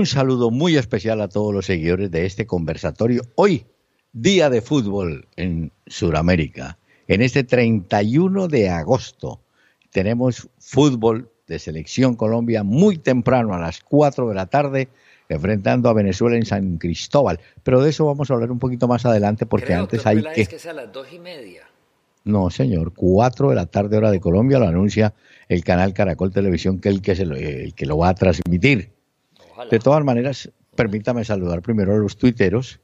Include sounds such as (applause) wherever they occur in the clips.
Un saludo muy especial a todos los seguidores de este conversatorio. Hoy, día de fútbol en Sudamérica. En este 31 de agosto tenemos fútbol de selección Colombia muy temprano, a las 4 de la tarde, enfrentando a Venezuela en San Cristóbal. Pero de eso vamos a hablar un poquito más adelante porque antes hay que... Es que es a las 2 y media. No, señor, 4 de la tarde hora de Colombia lo anuncia el canal Caracol Televisión, que es el que, se el que lo va a transmitir. De todas maneras, permítame saludar primero a los tuiteros,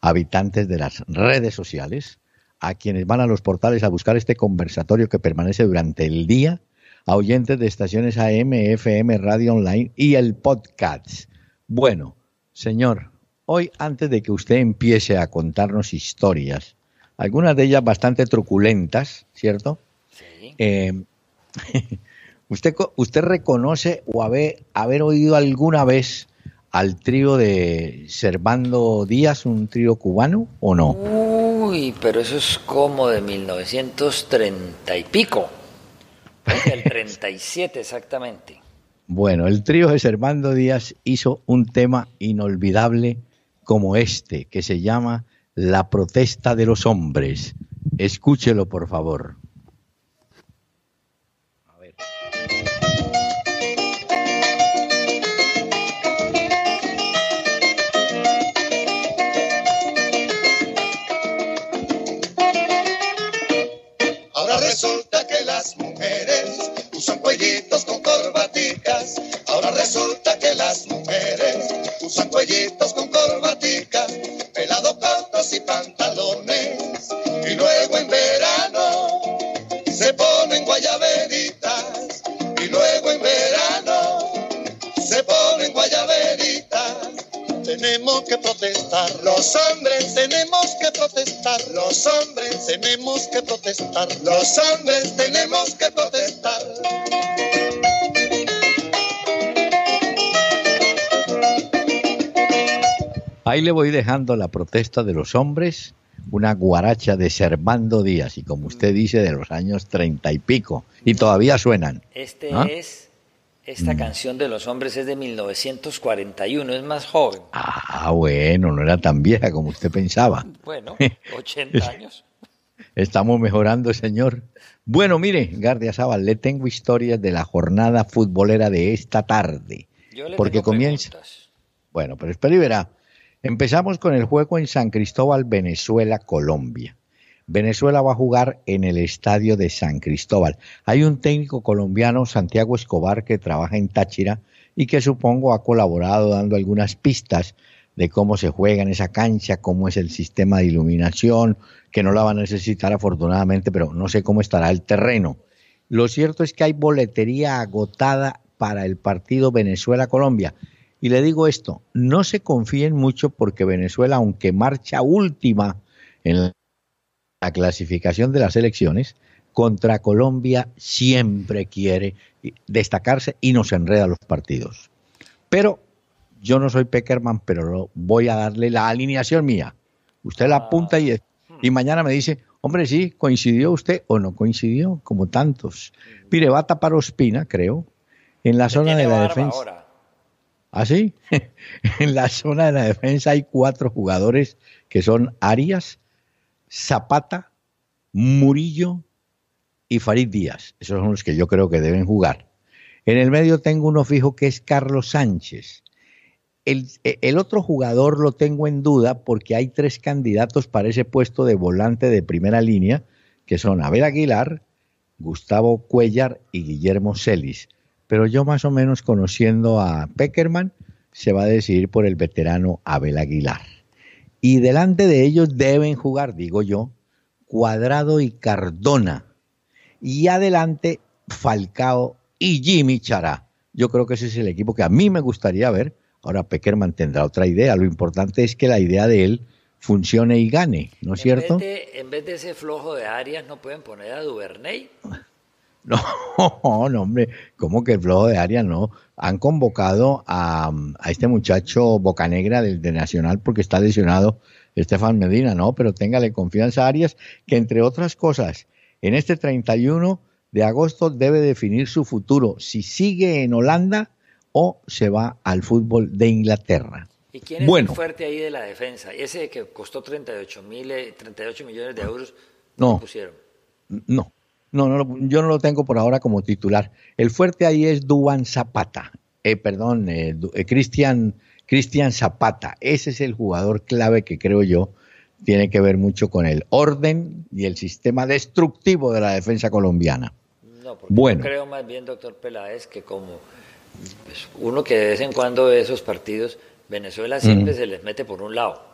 habitantes de las redes sociales, a quienes van a los portales a buscar este conversatorio que permanece durante el día, a oyentes de estaciones AM, FM, radio online y el podcast. Bueno, señor, hoy antes de que usted empiece a contarnos historias, algunas de ellas bastante truculentas, ¿cierto? Sí. Eh, (laughs) ¿Usted, usted reconoce o haber, haber oído alguna vez al trío de Servando Díaz, un trío cubano o no? Uy, pero eso es como de 1930 y pico. El 37 (laughs) exactamente. Bueno, el trío de Servando Díaz hizo un tema inolvidable como este, que se llama La protesta de los hombres. Escúchelo, por favor. con corbaticas. Ahora resulta que las mujeres usan cuellitos con corbaticas, pelado cortos y pantalones. Y luego en verano se ponen guayaberitas. Y luego en verano se ponen guayaberitas. Tenemos que protestar, los hombres tenemos que protestar, los hombres tenemos que protestar, los hombres tenemos Ahí le voy dejando la protesta de los hombres, una guaracha de Servando Díaz, y como usted dice, de los años treinta y pico, y todavía suenan. Este esta mm. canción de los hombres es de 1941, es más joven. Ah, bueno, no era tan vieja como usted pensaba. (laughs) bueno, 80 (laughs) años. Estamos mejorando, señor. Bueno, mire, Gardia Sábal, le tengo historias de la jornada futbolera de esta tarde. Yo le porque comienza. Bueno, pero espera y verá. Empezamos con el juego en San Cristóbal, Venezuela, Colombia. Venezuela va a jugar en el estadio de San Cristóbal. Hay un técnico colombiano, Santiago Escobar, que trabaja en Táchira y que supongo ha colaborado dando algunas pistas de cómo se juega en esa cancha, cómo es el sistema de iluminación, que no la va a necesitar afortunadamente, pero no sé cómo estará el terreno. Lo cierto es que hay boletería agotada para el partido Venezuela-Colombia. Y le digo esto, no se confíen mucho porque Venezuela, aunque marcha última en la clasificación de las elecciones, contra Colombia siempre quiere destacarse y nos enreda los partidos. Pero yo no soy Peckerman, pero voy a darle la alineación mía. Usted la ah. apunta y, hmm. y mañana me dice, hombre, sí, coincidió usted o no coincidió, como tantos. Mire, va a tapar Ospina, creo, en la zona de la defensa. Así, ¿Ah, (laughs) en la zona de la defensa hay cuatro jugadores que son Arias, Zapata, Murillo y Farid Díaz. Esos son los que yo creo que deben jugar. En el medio tengo uno fijo que es Carlos Sánchez. El, e, otro jugador lo tengo en duda porque hay tres candidatos para ese puesto de volante de primera línea, que son Abel Aguilar, Gustavo Cuellar y Guillermo Celis pero yo más o menos conociendo a Peckerman, se va a decidir por el veterano Abel Aguilar. Y delante de ellos deben jugar, digo yo, Cuadrado y Cardona. Y adelante Falcao y Jimmy Chará. Yo creo que ese es el equipo que a mí me gustaría ver. Ahora Peckerman tendrá otra idea. Lo importante es que la idea de él funcione y gane, ¿no es cierto? en vez de ese flojo de Arias, ¿no pueden poner a Duvernay? (laughs) No, no, hombre, ¿cómo que el flojo de Arias No. Han convocado a, este muchacho Bocanegra del de Nacional porque está lesionado Estefan Medina, no, pero téngale confianza a Arias, que entre otras cosas, en este 31 de agosto debe definir su futuro, si sigue en Holanda o se va al fútbol de Inglaterra. ¿Y quién es bueno. fuerte ahí de la defensa? Ese que costó 38, mil, 38 eh, millones de euros, no, no pusieron. No, no, no, yo no lo tengo por ahora como titular. El fuerte ahí es Duan Zapata, eh, perdón, eh, eh Cristian Zapata. Ese es el jugador clave que creo yo tiene que ver mucho con el orden y el sistema destructivo de la defensa colombiana. No, porque yo creo más bien, doctor Peláez, que como pues, uno que de vez en cuando ve esos partidos, Venezuela siempre se les mete por un lado.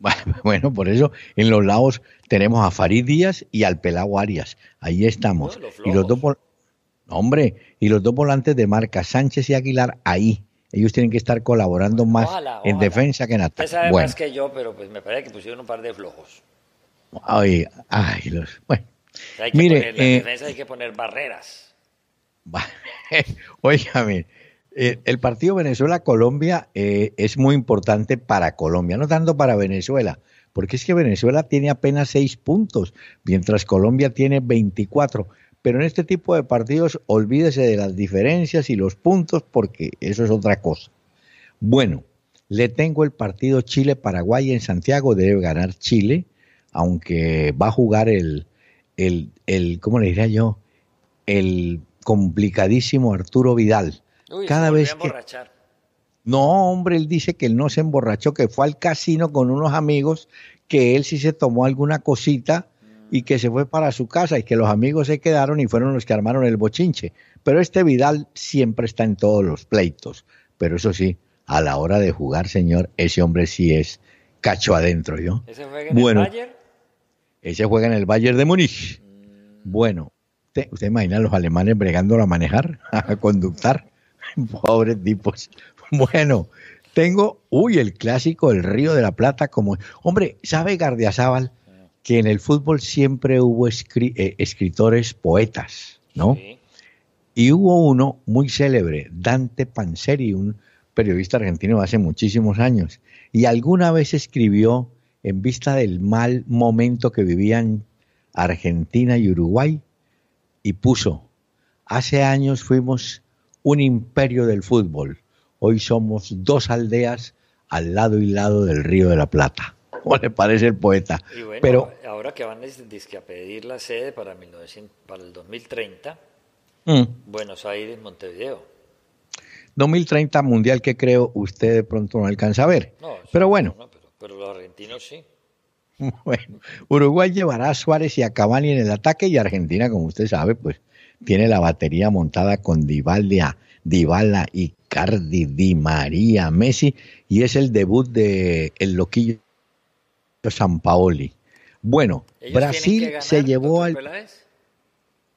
(laughs) Bueno, por eso en los lados tenemos a Farid Díaz y al Pelago Arias. Ahí estamos. y los dos hombre, y los dos volantes de marca, Sánchez y Aguilar, ahí. Ellos tienen que estar colaborando más en defensa que en ataque. Pues más que yo, pero pues, me parece que pusieron un par de flojos. hay que Mire, poner, en eh, defensa hay que poner barreras. (laughs) mire. Eh, el partido Venezuela-Colombia eh, es muy importante para Colombia, no tanto para Venezuela, porque es que Venezuela tiene apenas seis puntos, mientras Colombia tiene 24. Pero en este tipo de partidos olvídese de las diferencias y los puntos, porque eso es otra cosa. Bueno, le tengo el partido Chile-Paraguay en Santiago, debe ganar Chile, aunque va a jugar el, el, el ¿cómo le diría yo? El complicadísimo Arturo Vidal cada vez no, hombre, él dice que él no se emborrachó, que fue al casino con unos amigos, que él sí se tomó alguna cosita y que se fue para su casa y que los amigos se quedaron y fueron los que armaron el bochinche. Pero este Vidal siempre está en todos los pleitos. Pero eso sí, a la hora de jugar, señor, ese hombre sí es cacho adentro, ¿yo? ¿Ese juega en el Bayern? Ese juega en el Bayern de Múnich. Mm. Bueno, ¿usted, imagina a los alemanes bregándolo a manejar, (laughs) a conductar? (laughs) Pobres tipos. (laughs) Bueno, tengo, uy, el clásico, el Río de la Plata, como... Hombre, ¿sabe Gardiazabal que en el fútbol siempre hubo eh, escritores poetas, ¿no? Y hubo uno muy célebre, Dante Panseri, un periodista argentino de hace muchísimos años, y alguna vez escribió, en vista del mal momento que vivían Argentina y Uruguay, y puso, hace años fuimos un imperio del fútbol. Hoy somos dos aldeas al lado y lado del Río de la Plata. (laughs) ¿Cómo le parece el poeta? Y bueno, Pero, ahora que van a pedir la sede para, 1900, para el 2030, mm. Buenos Aires, Montevideo. 2030 mundial que creo usted de pronto no alcanza a ver. pero bueno. pero, los argentinos sí. (laughs) Bueno, Uruguay llevará a Suárez y a Cavani en el ataque y Argentina, como usted sabe, pues tiene la batería montada con Divala y Cardi Di María, Messi y es el debut de el loquillo Sampaoli. Bueno, Brasil se llevó al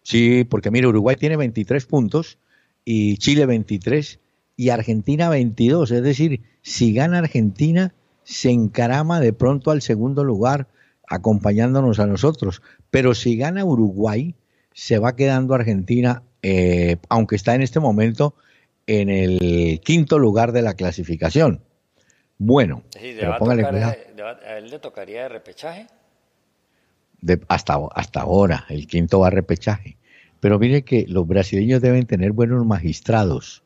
Sí, porque mira, Uruguay tiene 23 puntos y Chile 23 y Argentina 22, es decir, si gana Argentina se encarama de pronto al segundo lugar acompañándonos a nosotros, pero si gana Uruguay se va quedando Argentina, eh, aunque está en este momento en el quinto lugar de la clasificación. Bueno, le, a él le tocaría de repechaje. hasta, hasta ahora, el quinto va a repechaje. Pero mire que los brasileños deben tener buenos magistrados.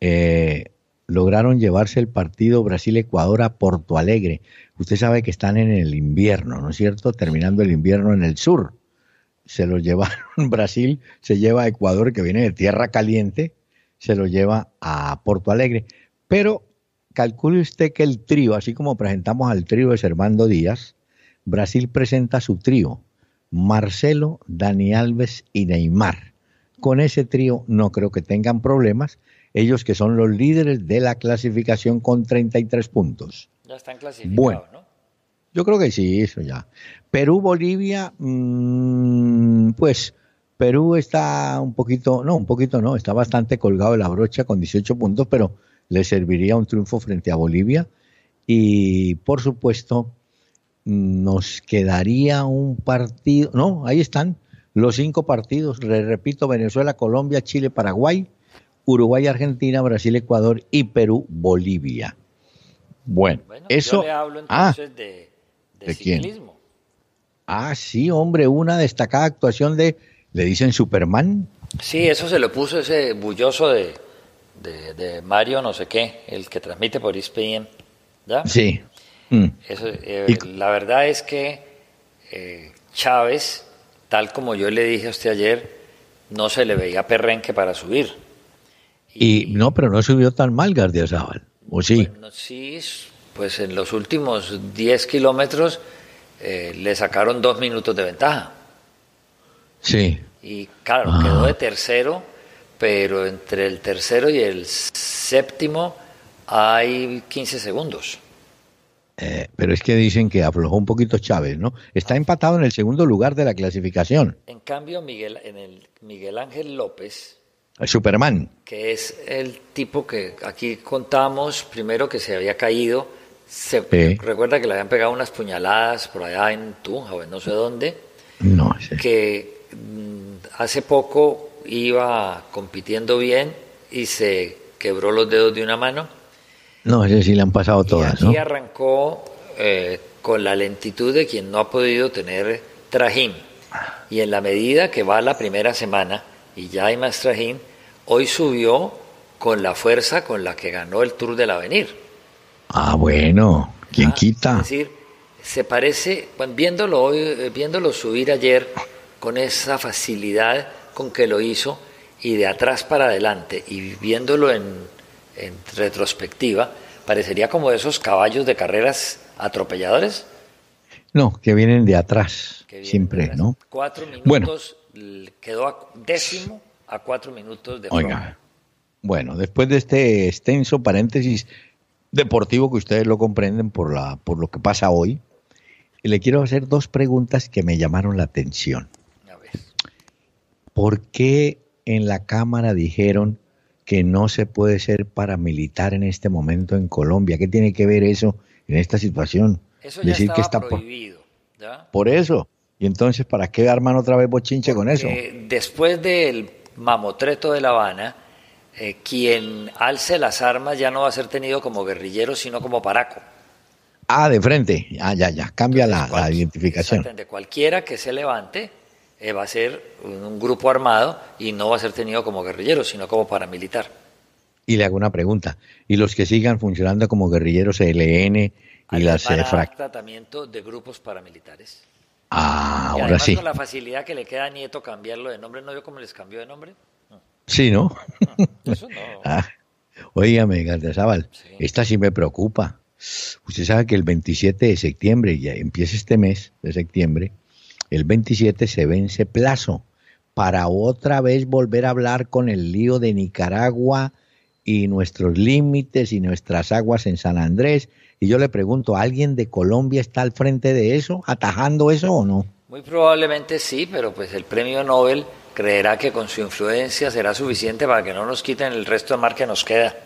Eh, lograron llevarse el partido Brasil-Ecuador a Porto Alegre. Usted sabe que están en el invierno, ¿no es cierto? Terminando el invierno en el sur se lo llevaron (laughs) Brasil, se lleva a Ecuador, que viene de tierra caliente, se lo lleva a Porto Alegre. Pero calcule usted que el trío, así como presentamos al trío de Servando Díaz, Brasil presenta su trío, Marcelo, Dani Alves y Neymar. Con ese trío no creo que tengan problemas, ellos que son los líderes de la clasificación con 33 puntos. Ya están clasificados, ¿no? Yo creo que sí, eso ya. Perú, Bolivia, mm, pues Perú está un poquito, no, un poquito no, está bastante colgado de la brocha con 18 puntos, pero le serviría un triunfo frente a Bolivia. Y por supuesto, nos quedaría un partido, no, ahí están los cinco partidos, le repito, Venezuela, Colombia, Chile, Paraguay, Uruguay, Argentina, Brasil, Ecuador y Perú, Bolivia. Bueno, eso. Yo le hablo ah. entonces de ¿De, Quién? Ah, sí, hombre, una destacada actuación de, le dicen Superman. Sí, eso se lo puso ese bulloso de, Mario no sé qué, el que transmite por ESPN, ¿ya? Sí. Mm. Eh, la verdad es que eh, Chávez, tal como yo le dije a usted ayer, no se le veía perrenque para subir. Y, no, pero no subió tan mal García Zaval, ¿o sí? sí, pues en los últimos 10 kilómetros eh, le sacaron dos minutos de ventaja. Sí. Y claro, ah. quedó de tercero, pero entre el tercero y el séptimo hay 15 segundos. Eh, pero es que dicen que aflojó un poquito Chávez, ¿no? Está empatado en el segundo lugar de la clasificación. En cambio, Miguel, en el Miguel Ángel López. El Superman. Que es el tipo que aquí contamos, primero que se había caído, se recuerda que le habían pegado unas puñaladas por allá en Tunja o en no sé dónde. No, Que mm, hace poco iba compitiendo bien y se quebró los dedos de una mano. No, sé si le han pasado todas. Y arrancó eh, con la lentitud de quien no ha podido tener trajín. Y en la medida que va la primera semana y ya hay más trajín, hoy subió con la fuerza con la que ganó el Tour del Avenir. Ah, bueno, ¿quién ah, quita? Es decir, se parece, viéndolo eh, viéndolo subir ayer con esa facilidad con que lo hizo y de atrás para adelante y viéndolo en, retrospectiva, parecería como esos caballos de carreras atropelladores. No, que vienen de atrás, siempre, ¿no? Cuatro minutos, bueno. quedó décimo a cuatro minutos de... Oiga, bueno, después de este extenso paréntesis, deportivo que ustedes lo comprenden por, la, por lo que pasa hoy. Y le quiero hacer dos preguntas que me llamaron la atención. ¿Por qué en la Cámara dijeron que no se puede ser paramilitar en este momento en Colombia? ¿Qué tiene que ver eso en esta situación? Eso Decir que está prohibido. Por eso. Y entonces, ¿para qué mano otra vez bochinche con eso? Después del mamotreto de La Habana, eh, quien alce las armas ya no va a ser tenido como guerrillero, sino como paraco. Ah, de frente. Ah, ya, ya. Cambia la, De identificación. Cualquiera que se levante eh, va a ser un, grupo armado y no va a ser tenido como guerrillero, sino como paramilitar. Y le hago una pregunta. ¿Y los que sigan funcionando como guerrilleros ELN y las eh, Para tratamiento de grupos paramilitares. Ah, ahora sí. Con la facilidad que le queda a Nieto cambiarlo de nombre, ¿no vio cómo les cambió de nombre? Sí, ¿no? eso no. oígame, (laughs) ah, sí. esta sí me preocupa. Usted sabe que el 27 de septiembre, ya empieza este mes de septiembre, el 27 se vence plazo para otra vez volver a hablar con el lío de Nicaragua y nuestros límites y nuestras aguas en San Andrés. Y yo le pregunto, ¿alguien de Colombia está al frente de eso, atajando eso o no? Muy probablemente sí, pero pues el premio Nobel creerá que con su influencia será suficiente para que no nos quiten el resto de mar que nos queda.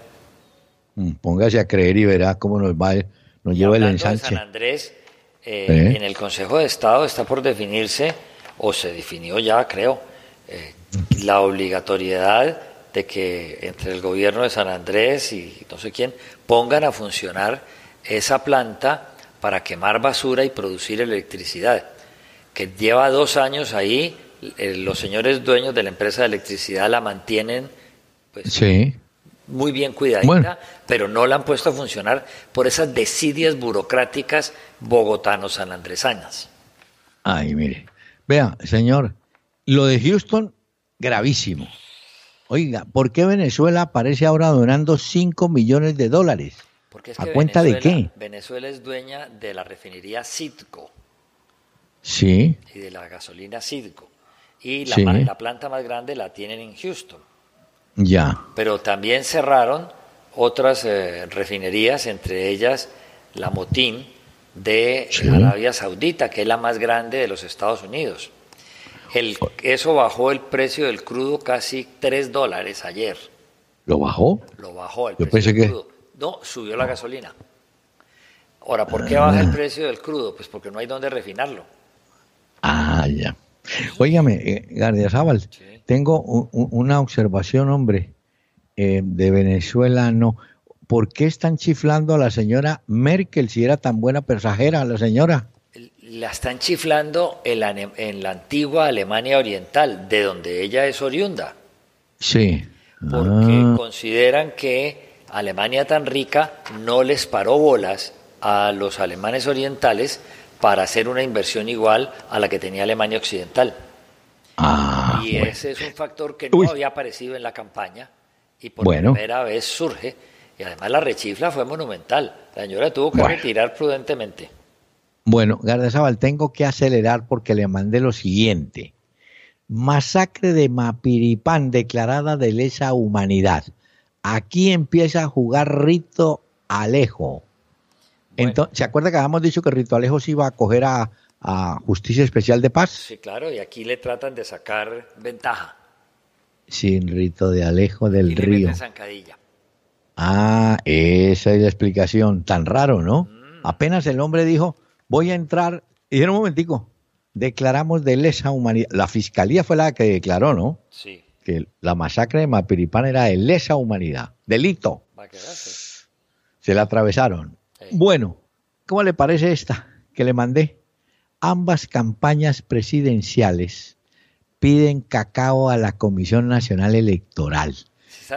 Mm, póngase a creer y verá cómo nos va, nos lleva el ensanche. San Andrés, eh, ¿Eh? en el Consejo de Estado está por definirse, o se definió ya, creo, eh, mm. la obligatoriedad de que entre el gobierno de San Andrés y no sé quién pongan a funcionar esa planta para quemar basura y producir electricidad, que lleva dos años ahí eh, los señores dueños de la empresa de electricidad la mantienen pues, muy bien cuidadita, pero no la han puesto a funcionar por esas desidias burocráticas bogotano sanandresañas Ay, mire. Vea, señor, lo de Houston, gravísimo. Oiga, ¿por qué Venezuela aparece ahora donando 5 millones de dólares? Porque es ¿A cuenta de qué? Venezuela es dueña de la refinería Citgo. Sí. Y de la gasolina Citgo y la, planta más grande la tienen en Houston. Ya. Pero también cerraron otras eh, refinerías, entre ellas la Motín de Arabia Saudita, que es la más grande de los Estados Unidos. El, eso bajó el precio del crudo casi 3 dólares ayer. ¿Lo bajó? Lo bajó el Yo precio del que... crudo. No, subió la ah. gasolina. Ahora, ¿por qué baja el ah. precio del crudo? Pues porque no hay dónde refinarlo. Ah, ya. Óigame, eh, García Zaval, tengo una observación, hombre, eh, de Venezuela, no. ¿Por qué están chiflando a la señora Merkel si era tan buena persajera la señora? La están chiflando en la, en la antigua Alemania Oriental, de donde ella es oriunda. Sí. Porque ah. consideran que Alemania tan rica no les paró bolas a los alemanes orientales para hacer una inversión igual a la que tenía Alemania Occidental. Ah, y ese es un factor que no había aparecido en la campaña y por primera vez surge. Y además la rechifla fue monumental. La señora tuvo que retirar prudentemente. Bueno, sabal tengo que acelerar porque le mandé lo siguiente. Masacre de Mapiripán declarada de lesa humanidad. Aquí empieza a jugar Rito Alejo. ¿Se acuerda que habíamos dicho que Rito se iba a coger a, Justicia Especial de Paz? Sí, claro, y aquí le tratan de sacar ventaja. Sin Rito de Alejo del Río. Ah, esa es la explicación. Tan raro, ¿no? Mm. Apenas el hombre dijo, voy a entrar. Y en un momentico, declaramos de lesa humanidad. La fiscalía fue la que declaró, ¿no? Sí. Que la masacre de Mapiripán era de lesa humanidad. Delito. Va a Se la atravesaron. Bueno, ¿cómo le parece esta que le mandé? Ambas campañas presidenciales piden cacao a la Comisión Nacional Electoral.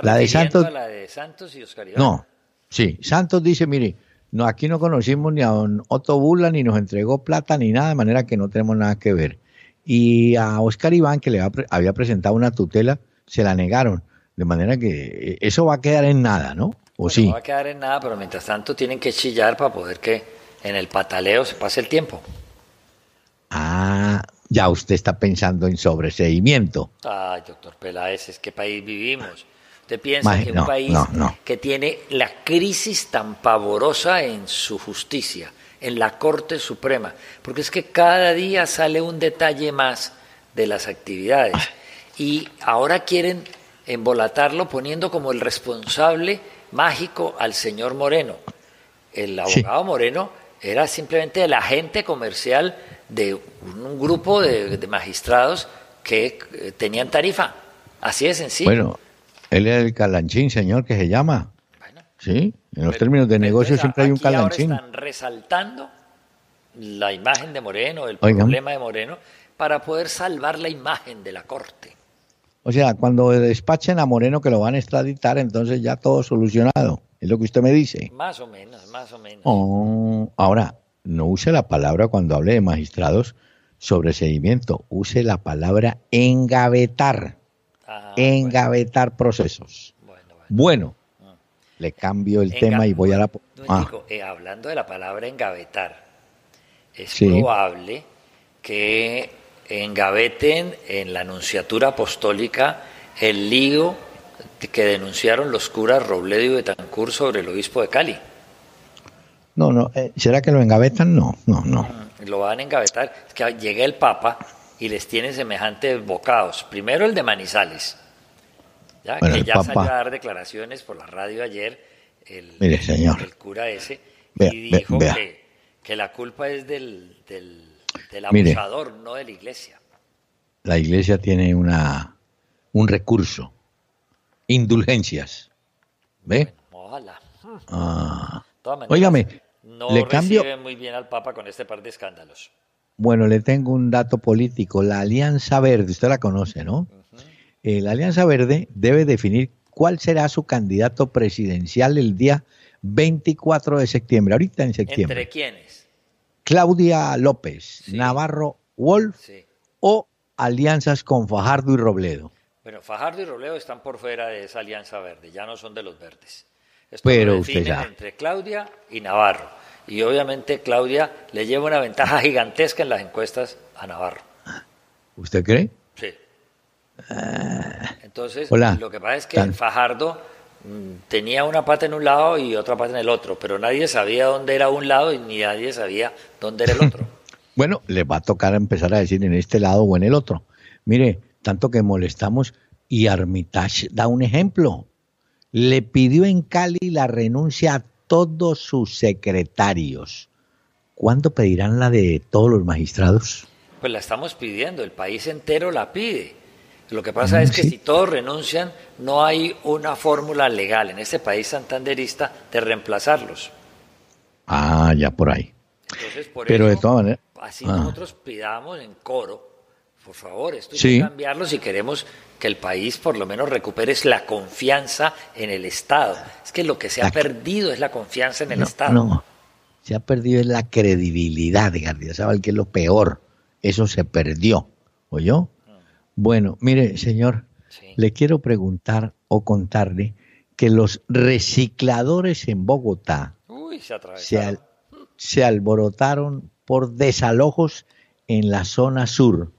la de Santos, la de Santos y Oscar Iván? No, sí, Santos dice, mire, no, aquí no conocimos ni a don Otto Bula, ni nos entregó plata, ni nada, de manera que no tenemos nada que ver. Y a Oscar Iván, que le había presentado una tutela, se la negaron. De manera que eh, eso va a quedar en nada, ¿no? No va a quedar en nada, pero mientras tanto tienen que chillar para poder que en el pataleo se pase el tiempo. Ah, ya usted está pensando en sobreseimiento. Ay, doctor Peláez, es que país vivimos. ¿Usted piensa que un país que tiene la crisis tan pavorosa en su justicia, en la Corte Suprema? Porque es que cada día sale un detalle más de las actividades. Ah. Y ahora quieren embolatarlo poniendo como el responsable mágico al señor Moreno. El abogado Moreno era simplemente el agente comercial de un grupo de, magistrados que eh, tenían tarifa. Así de sencillo. Bueno, él es el calanchín, señor, que se llama. sí, en los términos de negocio siempre hay un calanchín. Ahora están resaltando la imagen de Moreno, el problema de Moreno, para poder salvar la imagen de la corte. O sea, cuando despachen a Moreno que lo van a extraditar, entonces ya todo solucionado. Es lo que usted me dice. Más o menos, más o menos. ahora, no use la palabra cuando hable de magistrados sobre seguimiento. Use la palabra engavetar. Ah, engavetar procesos. Bueno, ah. le cambio el tema y voy a la... Ah. Eh, hablando de la palabra engavetar, es probable que engaveten en la Anunciatura Apostólica el lío que denunciaron los curas Robledo y Betancur sobre el obispo de Cali. No, no, eh, ¿será que lo engavetan? No, no, no. Mm, lo van a engavetar. Es que llega el Papa y les tiene semejantes bocados. Primero el de Manizales, ya, que ya salió a dar declaraciones por la radio ayer el, cura ese, y dijo Que, la culpa es del del abusador, no de la iglesia. La iglesia tiene una, un recurso, indulgencias. ¿Ve? Ojalá. Ah. no le cambio... muy bien al Papa con este par de escándalos. Bueno, le tengo un dato político. La Alianza Verde, usted la conoce, ¿no? Eh, la Alianza Verde debe definir cuál será su candidato presidencial el día 24 de septiembre, ahorita en septiembre. ¿Entre quiénes? Claudia López, Navarro Wolf o alianzas con Fajardo y Robledo. Bueno, Fajardo y Robledo están por fuera de esa alianza verde, ya no son de los verdes. Esto Pero usted ya. entre Claudia y Navarro. Y obviamente Claudia le lleva una ventaja (laughs) gigantesca en las encuestas a Navarro. ¿Usted cree? Sí. Ah. Entonces, lo que pasa es que Fajardo tenía una pata en un lado y otra pata en el otro, pero nadie sabía dónde era un lado y ni nadie sabía dónde era el otro. (laughs) bueno, le va a tocar empezar a decir en este lado o en el otro. Mire, tanto que molestamos y Armitage da un ejemplo. Le pidió en Cali la renuncia a todos sus secretarios. ¿Cuándo pedirán la de todos los magistrados? Pues la estamos pidiendo, el país entero la pide. Lo que pasa es que si todos renuncian, no hay una fórmula legal en este país santanderista de reemplazarlos. Ah, ya por ahí. Entonces, por Pero de Así ah. nosotros pidamos en coro, por favor, esto hay que cambiarlo si queremos que el país por lo menos recupere la confianza en el Estado. Es que lo que se ha perdido es la confianza en el Estado. No, se ha perdido es la credibilidad de García que es lo peor. Eso se perdió, ¿oyó? Bueno, mire, señor, le quiero preguntar o contarle que los recicladores en Bogotá se, alborotaron por desalojos en la zona sur.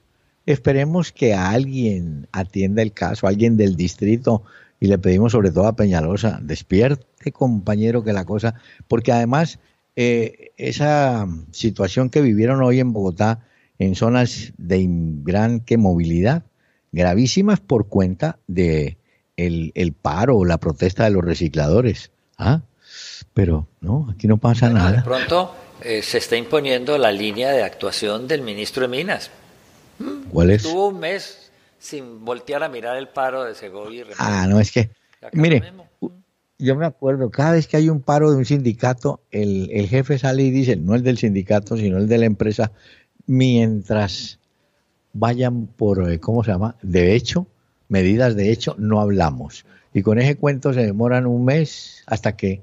Esperemos que alguien atienda el caso, alguien del distrito, y le pedimos sobre todo a Peñalosa, despierte compañero que la cosa, porque además eh, esa situación que vivieron hoy en Bogotá en zonas de gran que movilidad, gravísimas por cuenta de el, el paro o la protesta de los recicladores. ¿Ah? Pero no, aquí no pasa nada. De pronto eh, se está imponiendo la línea de actuación del ministro de Minas. ¿Cuál es? Estuvo un mes sin voltear a mirar el paro de Segovia. ah, no, es que, mire, yo me acuerdo, cada vez que hay un paro de un sindicato, el, el jefe sale y dice, no el del sindicato, sino el de la empresa, mientras vayan por, eh, ¿cómo se llama? De hecho, medidas de hecho, no hablamos. Y con ese cuento se demoran un mes hasta que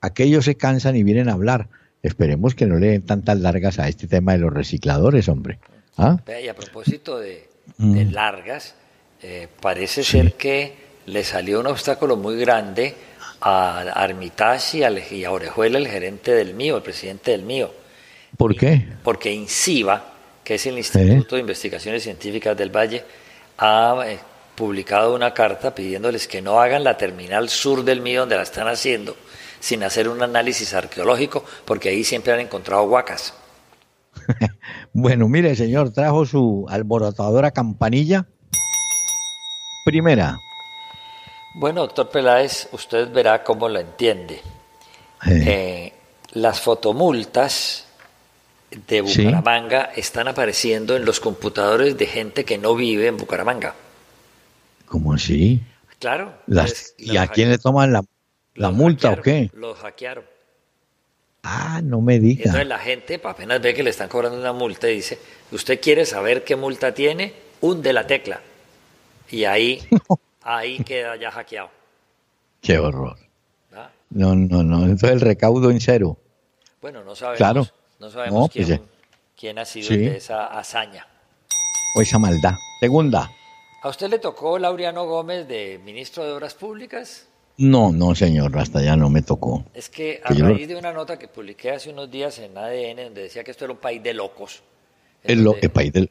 aquellos se cansan y vienen a hablar. Esperemos que no le den tantas largas a este tema de los recicladores, hombre. ¿Ah? Y a propósito de, mm. largas, eh, parece ser que le salió un obstáculo muy grande a Armitage y a Orejuela, el gerente del mío, el presidente del mío ¿Por qué? Porque INCIBA, que es el Instituto de Investigaciones Científicas del Valle, ha eh, publicado una carta pidiéndoles que no hagan la terminal sur del mío donde la están haciendo sin hacer un análisis arqueológico, porque ahí siempre han encontrado huacas. (laughs) bueno, mire, señor, trajo su alborotadora campanilla. Primera. Bueno, doctor Peláez, usted verá cómo lo entiende. Eh, las fotomultas de Bucaramanga están apareciendo en los computadores de gente que no vive en Bucaramanga. ¿Cómo así? Claro. Pues, ¿Y a quién le toman la, la multa o qué? Los hackearon. Ah, no me diga Entonces la gente apenas ve que le están cobrando una multa y dice, ¿usted quiere saber qué multa tiene? Un de la tecla. Y ahí, (laughs) ahí queda ya hackeado. Qué horror. ¿Ah? No, no, no. Entonces el recaudo en cero. Bueno, no sabemos. Claro. No sabemos pues quién, ha sido de esa hazaña. O esa maldad. Segunda. ¿A usted le tocó Laureano Gómez de ministro de Obras Públicas? No, no, señor, hasta ya no me tocó. Es que a raíz de una nota que publiqué hace unos días en ADN, donde decía que esto era un país de locos. El, lo, país de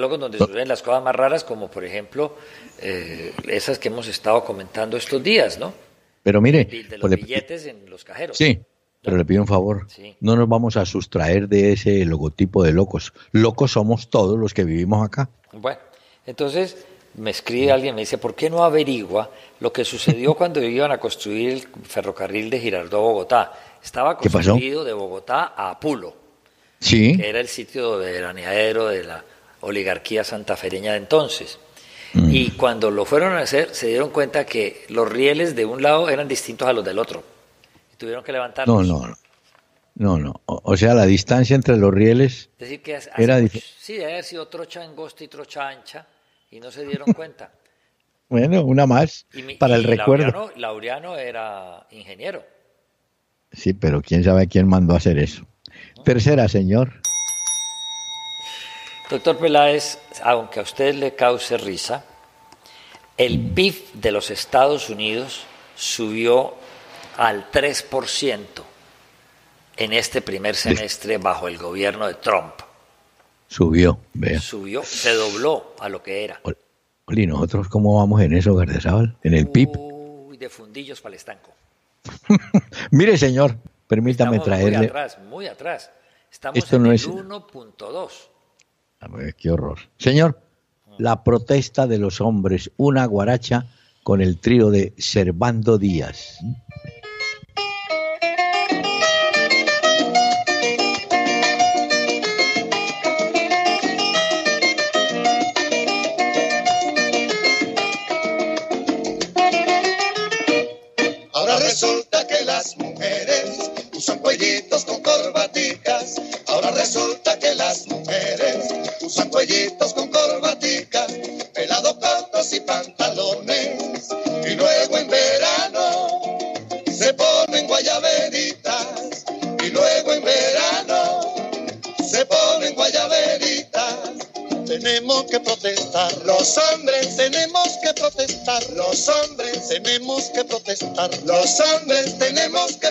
locos donde suceden las cosas más raras, como por ejemplo eh, esas que hemos estado comentando estos días, ¿no? Pero mire, los pues billetes en los cajeros. Sí, pero le pido un favor, no nos vamos a sustraer de ese logotipo de locos. Locos somos todos los que vivimos acá. Bueno, entonces me escribe alguien, me dice, ¿por qué no averigua lo que sucedió (laughs) cuando iban a construir el ferrocarril de Girardot a Bogotá? Estaba construido de Bogotá a Apulo, que era el sitio del veraneadero de la oligarquía santafereña de entonces. Mm. Y cuando lo fueron a hacer, se dieron cuenta que los rieles de un lado eran distintos a los del otro tuvieron que levantar No, no, no. No, O, sea, la distancia entre los rieles decir que era difícil. Sí, había sido trocha angosta y trocha ancha y no se dieron cuenta. (laughs) bueno, una más para el recuerdo. Laureano, era ingeniero. Sí, pero quién sabe quién mandó a hacer eso. Tercera, señor. Doctor Peláez, aunque a usted le cause risa, el PIB de los Estados Unidos subió al 3% en este primer semestre bajo el gobierno de Trump. Subió, Subió, se dobló a lo que era. ¿Y nosotros cómo vamos en eso, Gardezábal? ¿En el PIB? Uy, de fundillos para el estanco. (laughs) Mire, señor, permítame Estamos traerle. Muy atrás, muy atrás. Estamos en el es... 1.2. Ah, pues, qué horror. Señor, la protesta de los hombres, una guaracha con el trío de Servando Díaz. Usan cuellitos con corbatica, pelado pantos y pantalones. Y luego en verano se ponen guayaberitas. Y luego en verano se ponen guayaberitas. Tenemos que protestar, los hombres tenemos que protestar, los hombres tenemos que protestar, los hombres tenemos que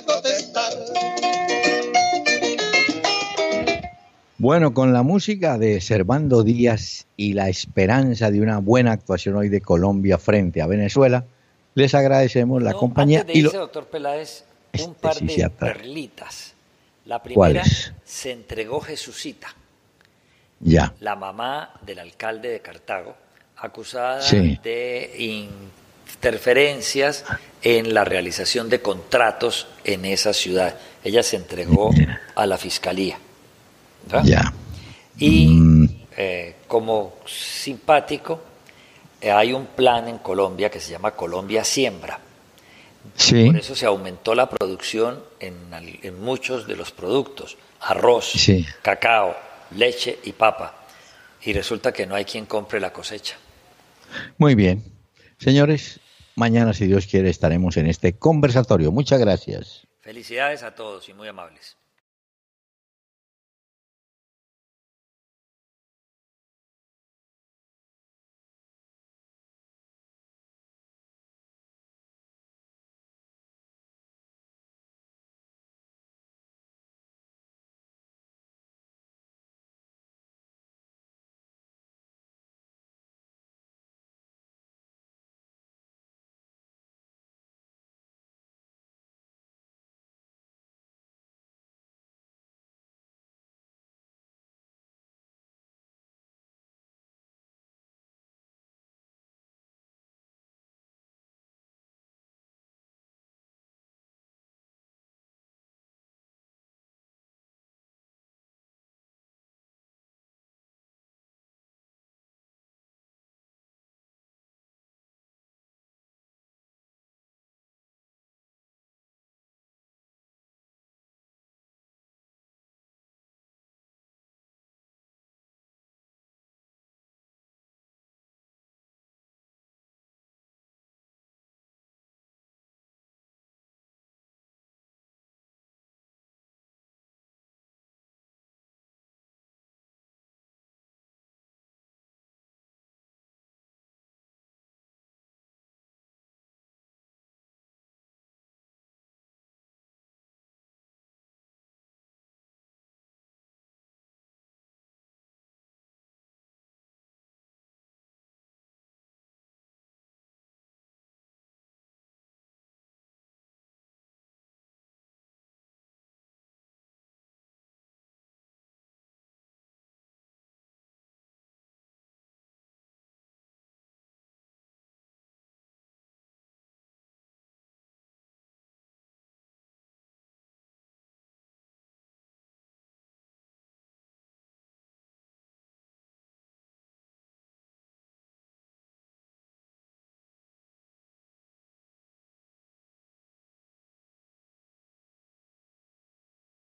Bueno, con la música de Servando Díaz y la esperanza de una buena actuación hoy de Colombia frente a Venezuela, les agradecemos la compañía. Antes y doctor Peláez, un este par de perlitas. La primera se entregó Jesucita. Ya. La mamá del alcalde de Cartago, acusada de interferencias en la realización de contratos en esa ciudad. Ella se entregó a la fiscalía. Ya. Y mm. eh, como simpático, eh, hay un plan en Colombia que se llama Colombia Siembra. Sí. Por eso se aumentó la producción en, muchos de los productos, arroz, cacao, leche y papa. Y resulta que no hay quien compre la cosecha. Muy bien. Señores, mañana, si Dios quiere, estaremos en este conversatorio. Muchas gracias. Felicidades a todos y muy amables.